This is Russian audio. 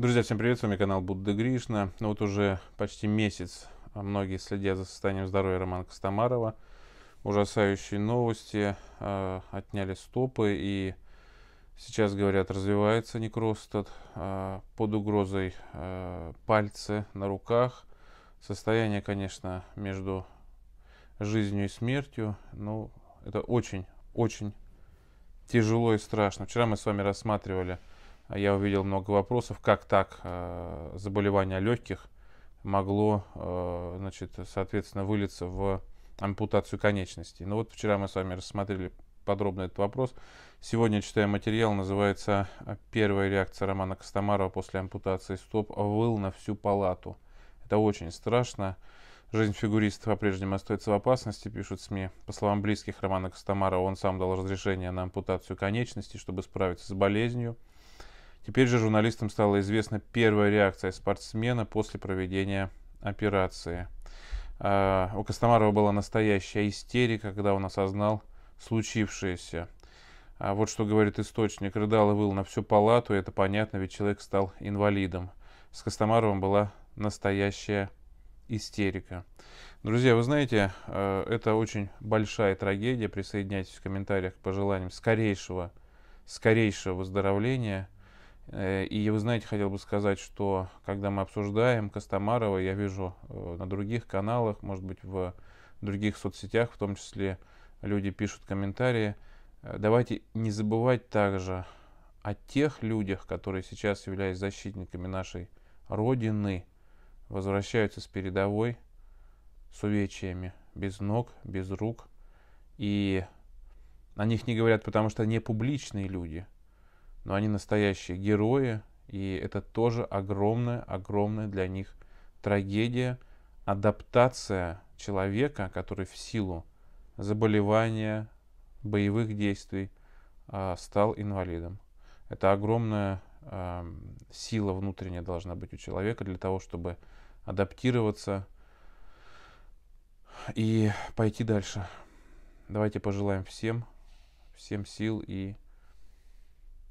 Друзья, всем привет, с вами канал Будда Гришна. Ну, вот уже почти месяц а многие следят за состоянием здоровья Романа Костомарова. Ужасающие новости, э, отняли стопы и сейчас, говорят, развивается некроз этот, э, под угрозой э, пальцы на руках. Состояние, конечно, между жизнью и смертью, ну, это очень-очень тяжело и страшно. Вчера мы с вами рассматривали а я увидел много вопросов, как так э, заболевание легких могло, э, значит, соответственно, вылиться в ампутацию конечностей. Ну вот вчера мы с вами рассмотрели подробно этот вопрос. Сегодня читаю материал, называется «Первая реакция Романа Костомарова после ампутации стоп выл на всю палату». Это очень страшно. Жизнь фигуристов по-прежнему остается в опасности, пишут СМИ. По словам близких Романа Костомарова, он сам дал разрешение на ампутацию конечности, чтобы справиться с болезнью – Теперь же журналистам стала известна первая реакция спортсмена после проведения операции. А, у Костомарова была настоящая истерика, когда он осознал случившееся. А вот что говорит источник. Рыдал и выл на всю палату, и это понятно, ведь человек стал инвалидом. С Костомаровым была настоящая истерика. Друзья, вы знаете, а, это очень большая трагедия. Присоединяйтесь в комментариях к пожеланиям скорейшего, скорейшего выздоровления – Э, и вы знаете, хотел бы сказать, что когда мы обсуждаем Костомарова, я вижу э, на других каналах, может быть, в других соцсетях, в том числе люди пишут комментарии. Э, давайте не забывать также о тех людях, которые сейчас, являются защитниками нашей Родины, возвращаются с передовой с увечьями, без ног, без рук. И о них не говорят, потому что они публичные люди – но они настоящие герои, и это тоже огромная-огромная для них трагедия, адаптация человека, который в силу заболевания, боевых действий а, стал инвалидом. Это огромная а, сила внутренняя должна быть у человека для того, чтобы адаптироваться и пойти дальше. Давайте пожелаем всем, всем сил и